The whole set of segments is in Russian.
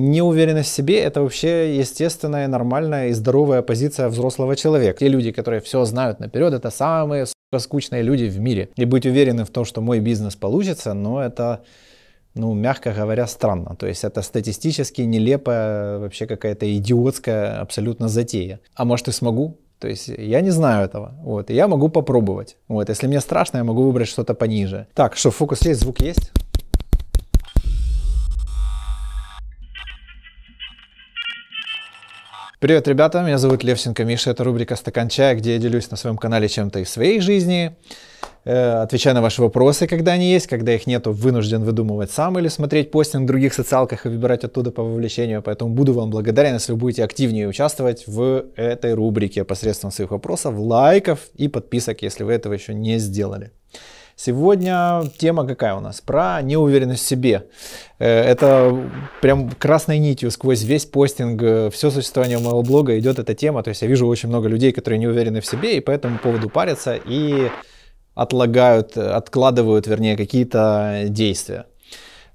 Неуверенность в себе – это вообще естественная, нормальная и здоровая позиция взрослого человека. Те люди, которые все знают наперед, это самые сука, скучные люди в мире. И быть уверенным в том, что мой бизнес получится, но ну, это ну, мягко говоря, странно. То есть это статистически нелепая, вообще какая-то идиотская абсолютно затея. А может и смогу? То есть я не знаю этого. Вот, и я могу попробовать. Вот, если мне страшно, я могу выбрать что-то пониже. Так, что, фокус есть, звук есть? Привет, ребята, меня зовут Левченко Миша, это рубрика «Стакан чая», где я делюсь на своем канале чем-то из своей жизни, э, отвечаю на ваши вопросы, когда они есть, когда их нету, вынужден выдумывать сам или смотреть постинг в других социалках и выбирать оттуда по вовлечению, поэтому буду вам благодарен, если вы будете активнее участвовать в этой рубрике посредством своих вопросов, лайков и подписок, если вы этого еще не сделали. Сегодня тема какая у нас? Про неуверенность в себе. Э, это прям красной нитью сквозь весь постинг, э, все существование моего блога идет эта тема. То есть я вижу очень много людей, которые не уверены в себе и по этому поводу парятся и отлагают, э, откладывают, вернее, какие-то действия.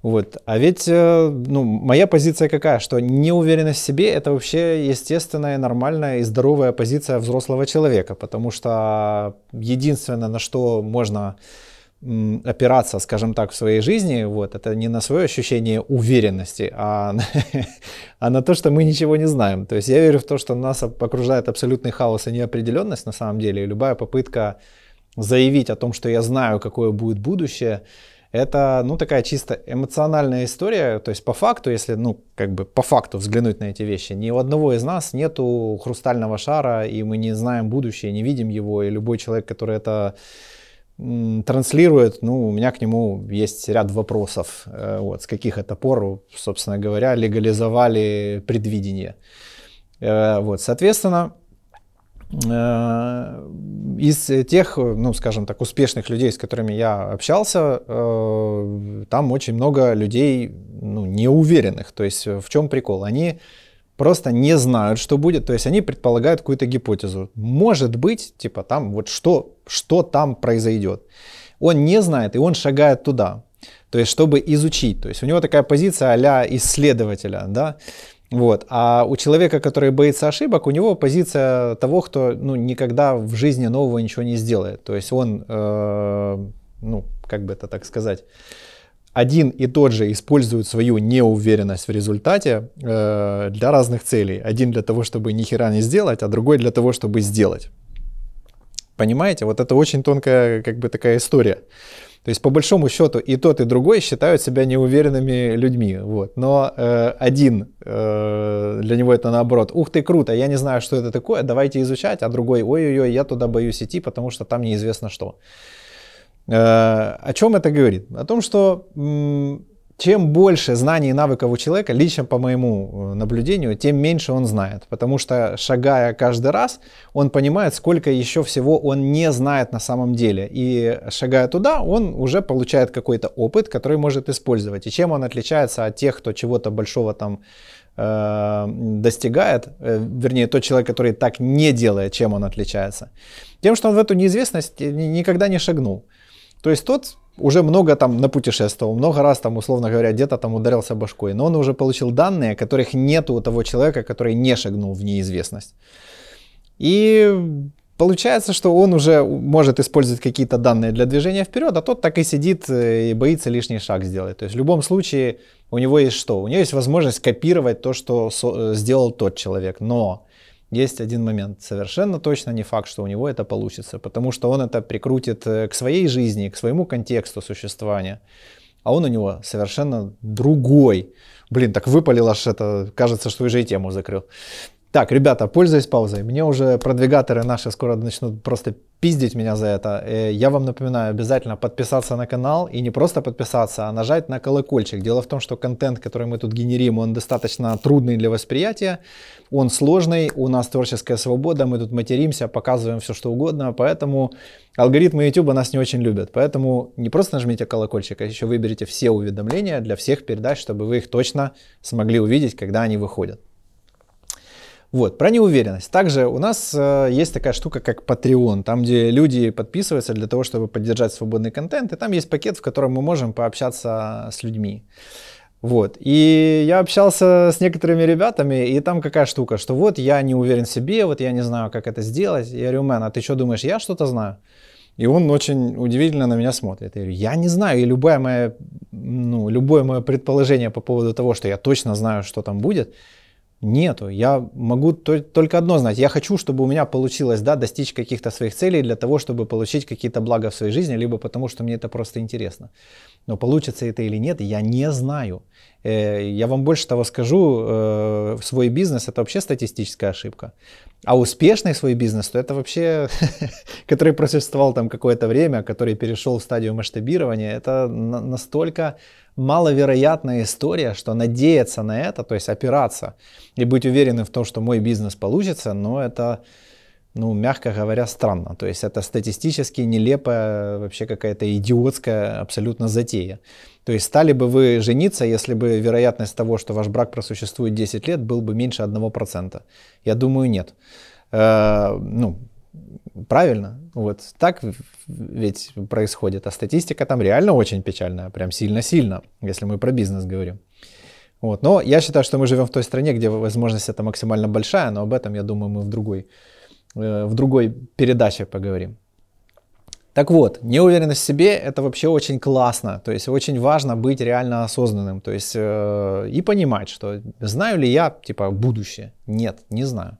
Вот. А ведь ну, моя позиция какая, что неуверенность в себе это вообще естественная, нормальная и здоровая позиция взрослого человека, потому что единственное, на что можно опираться, скажем так, в своей жизни, вот, это не на свое ощущение уверенности, а на, а на то, что мы ничего не знаем. То есть я верю в то, что нас окружает абсолютный хаос и неопределенность на самом деле, и любая попытка заявить о том, что я знаю, какое будет будущее, это, ну, такая чисто эмоциональная история, то есть по факту, если, ну, как бы по факту взглянуть на эти вещи, ни у одного из нас нету хрустального шара, и мы не знаем будущее, не видим его, и любой человек, который это транслирует, ну, у меня к нему есть ряд вопросов. Э, вот, с каких это пор, собственно говоря, легализовали предвидение. Э, вот, соответственно, э, из тех, ну, скажем так, успешных людей, с которыми я общался, там очень много людей, ну, неуверенных. То есть в чем прикол? Они просто не знают, что будет, то есть они предполагают какую-то гипотезу. Может быть, типа там вот что, что там произойдет. Он не знает, и он шагает туда, то есть чтобы изучить. То есть у него такая позиция а исследователя, да, вот. А у человека, который боится ошибок, у него позиция того, кто ну, никогда в жизни нового ничего не сделает. То есть он, э, ну, как бы это так сказать, один и тот же используют свою неуверенность в результате э, для разных целей. Один для того, чтобы ни хера не сделать, а другой для того, чтобы сделать. Понимаете? Вот это очень тонкая как бы такая история. То есть по большому счету и тот, и другой считают себя неуверенными людьми. Вот. Но э, один, э, для него это наоборот, ух ты, круто, я не знаю, что это такое, давайте изучать, а другой, ой-ой-ой, я туда боюсь идти, потому что там неизвестно что. Э, о чем это говорит? О том, что чем больше знаний и навыков у человека, лично по моему э, наблюдению, тем меньше он знает. Потому что, шагая каждый раз, он понимает, сколько еще всего он не знает на самом деле. И шагая туда, он уже получает какой-то опыт, который может использовать. И чем он отличается от тех, кто чего-то большого там э, достигает, вернее, тот человек, который так не делает, чем он отличается? Тем, что он в эту неизвестность никогда не шагнул. То есть тот уже много там напутешествовал, много раз там, условно говоря, где-то там ударился башкой, но он уже получил данные, которых нет у того человека, который не шагнул в неизвестность. И Получается, что он уже может использовать какие-то данные для движения вперед, а тот так и сидит э, и боится лишний шаг сделать. То есть в любом случае у него есть что? У него есть возможность копировать то, что э, сделал тот человек. Но есть один момент. Совершенно точно не факт, что у него это получится, потому что он это прикрутит э, к своей жизни, к своему контексту существования. А он у него совершенно другой. Блин, так выпалил аж это, кажется, что уже и тему закрыл. Так, ребята, пользуясь паузой, мне уже продвигаторы наши скоро начнут просто пиздить меня за это. Э, я вам напоминаю обязательно подписаться на канал и не просто подписаться, а нажать на колокольчик. Дело в том, что контент, который мы тут генерим, он достаточно трудный для восприятия, он сложный, у нас творческая свобода, мы тут материмся, показываем все что угодно, поэтому алгоритмы YouTube нас не очень любят. Поэтому не просто нажмите колокольчик, а еще выберите все уведомления для всех передач, чтобы вы их точно смогли увидеть, когда они выходят. Вот, про неуверенность. Также у нас э, есть такая штука, как Patreon, там, где люди подписываются для того, чтобы поддержать свободный контент, и там есть пакет, в котором мы можем пообщаться с людьми. Вот. И я общался с некоторыми ребятами, и там какая штука, что вот я не уверен в себе, вот я не знаю, как это сделать. Я говорю, мэн, а ты что думаешь, я что-то знаю? И он очень удивительно на меня смотрит. Я говорю, я не знаю, и любое мое, ну, любое мое предположение по поводу того, что я точно знаю, что там будет, Нету. Я могу только одно знать. Я хочу, чтобы у меня получилось да, достичь каких-то своих целей для того, чтобы получить какие-то блага в своей жизни, либо потому, что мне это просто интересно. Но получится это или нет, я не знаю. Э, я вам больше того скажу, э, свой бизнес это вообще статистическая ошибка. А успешный свой бизнес, то это вообще, который просуществовал там какое-то время, который перешел в стадию масштабирования, это настолько маловероятная история, что надеяться на это, то есть опираться и быть уверенным в том, что мой бизнес получится, но это, ну, мягко говоря, странно. То есть это статистически нелепая, вообще какая-то идиотская абсолютно затея. То есть стали бы вы жениться, если бы вероятность того, что ваш брак просуществует 10 лет, был бы меньше 1%? Я думаю, нет. Э, ну, правильно, вот так ведь происходит. А статистика там реально очень печальная, прям сильно-сильно, если мы про бизнес говорим. Вот. Но я считаю, что мы живем в той стране, где возможность это максимально большая, но об этом, я думаю, мы в другой, э, в другой передаче поговорим. Так вот, неуверенность в себе это вообще очень классно, то есть очень важно быть реально осознанным, то есть э, и понимать, что знаю ли я типа будущее? Нет, не знаю.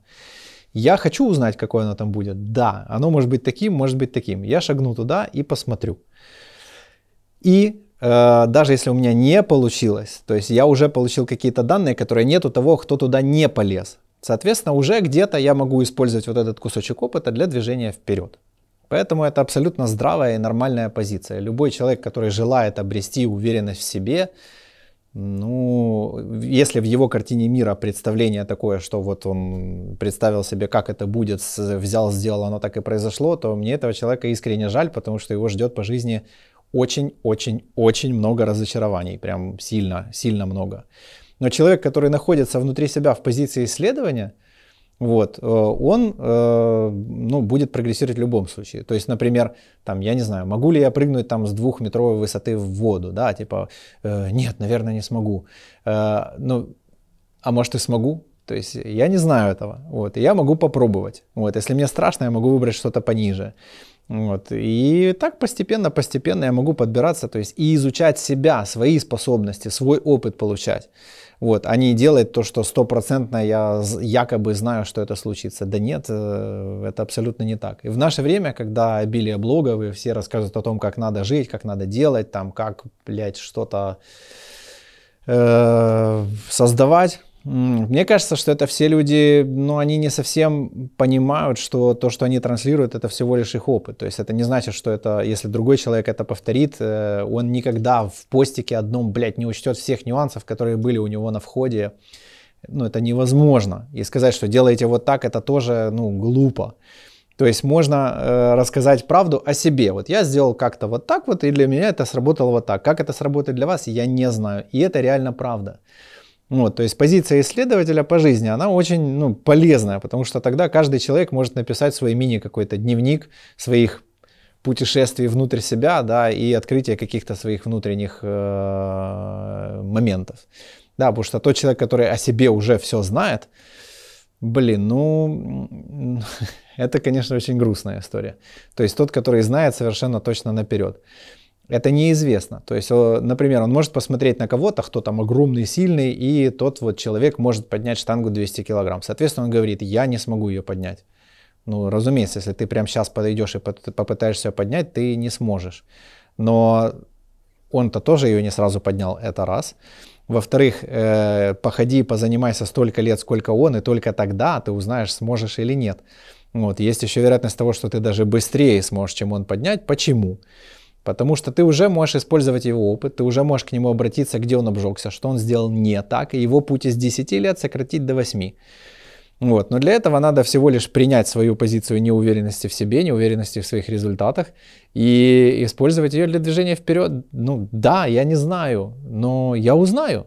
Я хочу узнать, какое оно там будет. Да, оно может быть таким, может быть таким. Я шагну туда и посмотрю. И э, даже если у меня не получилось, то есть я уже получил какие-то данные, которые нету того, кто туда не полез. Соответственно, уже где-то я могу использовать вот этот кусочек опыта для движения вперед. Поэтому это абсолютно здравая и нормальная позиция. Любой человек, который желает обрести уверенность в себе, ну, если в его картине мира представление такое, что вот он представил себе, как это будет, взял, сделал, оно так и произошло, то мне этого человека искренне жаль, потому что его ждет по жизни очень-очень-очень много разочарований, прям сильно, сильно много. Но человек, который находится внутри себя в позиции исследования – вот, э, он э, ну, будет прогрессировать в любом случае. То есть, например, там, я не знаю, могу ли я прыгнуть там с двухметровой высоты в воду, да, типа, э, нет, наверное, не смогу. Ну, а может и смогу, то есть я не знаю этого. Вот, и я могу попробовать. Вот, если мне страшно, я могу выбрать что-то пониже. Вот. И так постепенно, постепенно я могу подбираться, то есть и изучать себя, свои способности, свой опыт получать. Вот, а не делать то, что стопроцентно я якобы знаю, что это случится. Да нет, э, это абсолютно не так. И в наше время, когда обилие блогов, и все рассказывают о том, как надо жить, как надо делать, там, как, блядь, что-то э, создавать, мне кажется, что это все люди, ну, они не совсем понимают, что то, что они транслируют, это всего лишь их опыт. То есть это не значит, что это, если другой человек это повторит, э, он никогда в постике одном, блядь, не учтет всех нюансов, которые были у него на входе. Ну, это невозможно. И сказать, что делаете вот так, это тоже, ну, глупо. То есть можно э, рассказать правду о себе. Вот я сделал как-то вот так вот, и для меня это сработало вот так. Как это сработает для вас, я не знаю. И это реально правда. Вот, то есть позиция исследователя по жизни, она очень ну, полезная, потому что тогда каждый человек может написать свой мини какой-то дневник своих путешествий внутрь себя, да, и открытие каких-то своих внутренних э, моментов. Да, потому что тот человек, который о себе уже все знает, блин, ну, это, конечно, очень грустная история. То есть тот, который знает совершенно точно наперед это неизвестно. То есть, э, например, он может посмотреть на кого-то, кто там огромный, сильный, и тот вот человек может поднять штангу 200 килограмм. Соответственно, он говорит, я не смогу ее поднять. Ну, разумеется, если ты прямо сейчас подойдешь и попытаешься ее поднять, ты не сможешь. Но он-то тоже ее не сразу поднял, это раз. Во-вторых, э, походи, позанимайся столько лет, сколько он, и только тогда ты узнаешь, сможешь или нет. Вот, есть еще вероятность того, что ты даже быстрее сможешь, чем он поднять. Почему? Почему? Потому что ты уже можешь использовать его опыт, ты уже можешь к нему обратиться, где он обжегся, что он сделал не так, и его путь из 10 лет сократить до 8. Вот. Но для этого надо всего лишь принять свою позицию неуверенности в себе, неуверенности в своих результатах и использовать ее для движения вперед. Ну да, я не знаю, но я узнаю.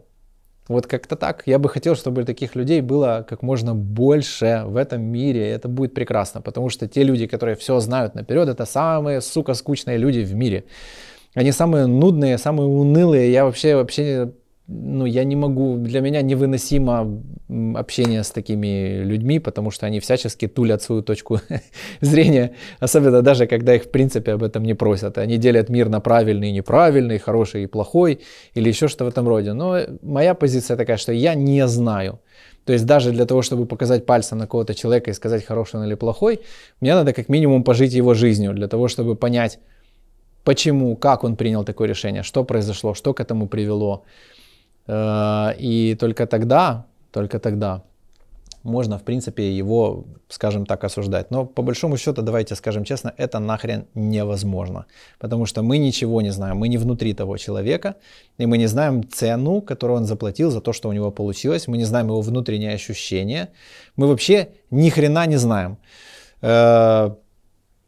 Вот как-то так. Я бы хотел, чтобы таких людей было как можно больше в этом мире. И это будет прекрасно, потому что те люди, которые все знают наперед, это самые, сука, скучные люди в мире. Они самые нудные, самые унылые. Я вообще, вообще ну, я не могу, для меня невыносимо общение с такими людьми, потому что они всячески тулят свою точку зрения, особенно даже когда их в принципе об этом не просят. Они делят мир на правильный и неправильный, хороший и плохой, или еще что в этом роде. Но моя позиция такая, что я не знаю. То есть даже для того, чтобы показать пальцем на кого-то человека и сказать, хороший он или плохой, мне надо как минимум пожить его жизнью, для того, чтобы понять, почему, как он принял такое решение, что произошло, что к этому привело. Э, и только тогда, только тогда можно, в принципе, его, скажем так, осуждать. Но по большому счету, давайте скажем честно, это нахрен невозможно. Потому что мы ничего не знаем, мы не внутри того человека, и мы не знаем цену, которую он заплатил за то, что у него получилось, мы не знаем его внутренние ощущения, мы вообще ни хрена не знаем. Э,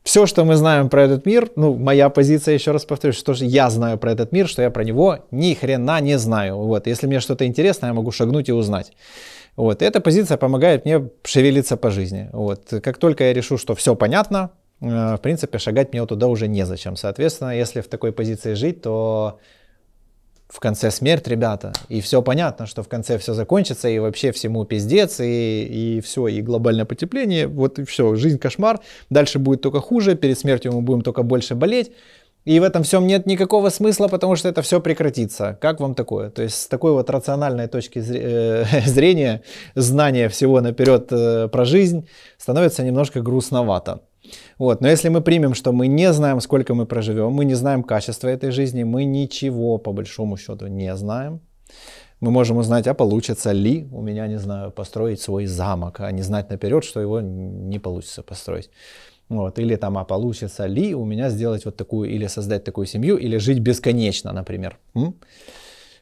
все, что мы знаем про этот мир, ну, моя позиция, еще раз повторюсь, что же я знаю про этот мир, что я про него ни хрена не знаю. Вот, если мне что-то интересно, я могу шагнуть и узнать. Вот, эта позиция помогает мне шевелиться по жизни. Вот, как только я решу, что все понятно, э, в принципе, шагать мне туда уже незачем. Соответственно, если в такой позиции жить, то в конце смерть, ребята, и все понятно, что в конце все закончится, и вообще всему пиздец, и, и все, и глобальное потепление, вот и все, жизнь кошмар, дальше будет только хуже, перед смертью мы будем только больше болеть, и в этом всем нет никакого смысла, потому что это все прекратится. Как вам такое? То есть с такой вот рациональной точки э, зрения, знания всего наперед э, про жизнь становится немножко грустновато. Вот. Но если мы примем, что мы не знаем, сколько мы проживем, мы не знаем качество этой жизни, мы ничего по большому счету не знаем, мы можем узнать, а получится ли у меня, не знаю, построить свой замок, а не знать наперед, что его не получится построить. Вот, или там, а получится ли у меня сделать вот такую, или создать такую семью, или жить бесконечно, например. М?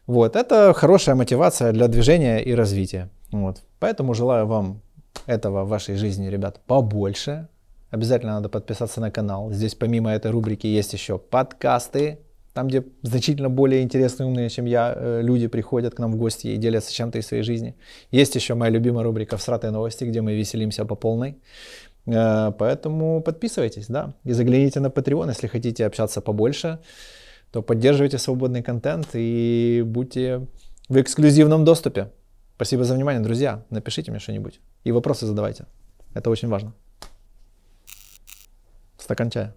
Вот, это хорошая мотивация для движения и развития. Вот, поэтому желаю вам этого в вашей жизни, ребят, побольше. Обязательно надо подписаться на канал. Здесь помимо этой рубрики есть еще подкасты, там, где значительно более интересные, умные, чем я, э, люди приходят к нам в гости и делятся чем-то из своей жизни. Есть еще моя любимая рубрика «Всратые новости», где мы веселимся по полной. Э, поэтому подписывайтесь, да, и загляните на Patreon, если хотите общаться побольше, то поддерживайте свободный контент и будьте в эксклюзивном доступе. Спасибо за внимание, друзья. Напишите мне что-нибудь и вопросы задавайте. Это очень важно. esta cancha.